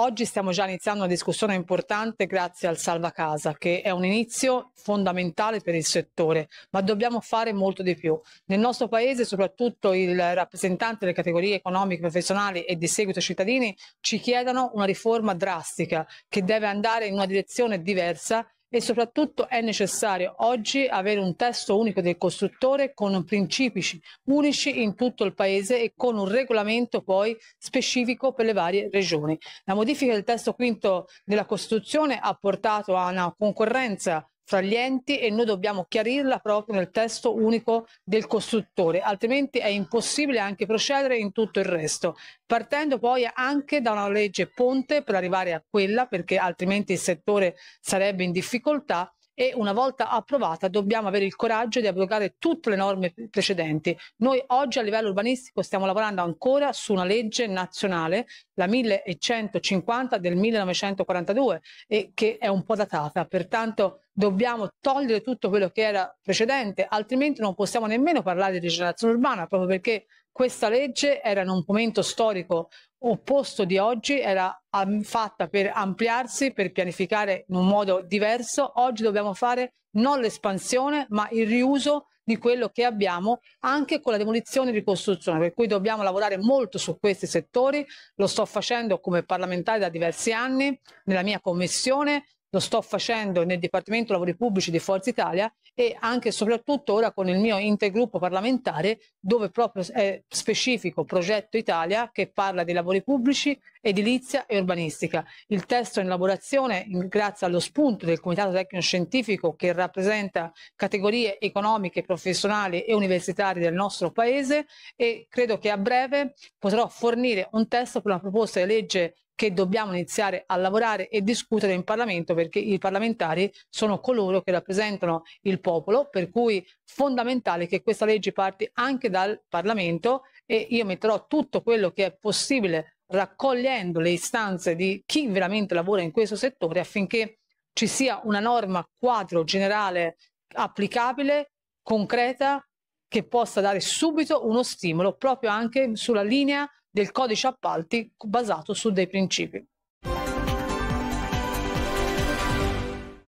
Oggi stiamo già iniziando una discussione importante grazie al Salva Casa, che è un inizio fondamentale per il settore, ma dobbiamo fare molto di più. Nel nostro Paese, soprattutto il rappresentante delle categorie economiche, professionali e di seguito cittadini, ci chiedono una riforma drastica che deve andare in una direzione diversa e soprattutto è necessario oggi avere un testo unico del costruttore con principi unici in tutto il Paese e con un regolamento poi specifico per le varie regioni. La modifica del testo quinto della Costituzione ha portato a una concorrenza fra gli enti e noi dobbiamo chiarirla proprio nel testo unico del costruttore, altrimenti è impossibile anche procedere in tutto il resto, partendo poi anche da una legge ponte per arrivare a quella, perché altrimenti il settore sarebbe in difficoltà e una volta approvata dobbiamo avere il coraggio di abrogare tutte le norme precedenti. Noi oggi a livello urbanistico stiamo lavorando ancora su una legge nazionale, la 1150 del 1942, e che è un po' datata, pertanto dobbiamo togliere tutto quello che era precedente, altrimenti non possiamo nemmeno parlare di rigenerazione urbana, proprio perché questa legge era in un momento storico opposto di oggi, era fatta per ampliarsi, per pianificare in un modo diverso. Oggi dobbiamo fare non l'espansione, ma il riuso di quello che abbiamo anche con la demolizione e ricostruzione, per cui dobbiamo lavorare molto su questi settori, lo sto facendo come parlamentare da diversi anni nella mia commissione, lo sto facendo nel Dipartimento Lavori Pubblici di Forza Italia e anche e soprattutto ora con il mio intergruppo parlamentare dove proprio è specifico Progetto Italia che parla dei lavori pubblici, edilizia e urbanistica. Il testo in elaborazione grazie allo spunto del Comitato Tecnico Scientifico che rappresenta categorie economiche, professionali e universitarie del nostro Paese e credo che a breve potrò fornire un testo per una proposta di legge che dobbiamo iniziare a lavorare e discutere in Parlamento perché i parlamentari sono coloro che rappresentano il popolo, per cui è fondamentale che questa legge parti anche dal Parlamento e io metterò tutto quello che è possibile raccogliendo le istanze di chi veramente lavora in questo settore affinché ci sia una norma quadro generale applicabile, concreta, che possa dare subito uno stimolo proprio anche sulla linea del codice appalti basato su dei principi.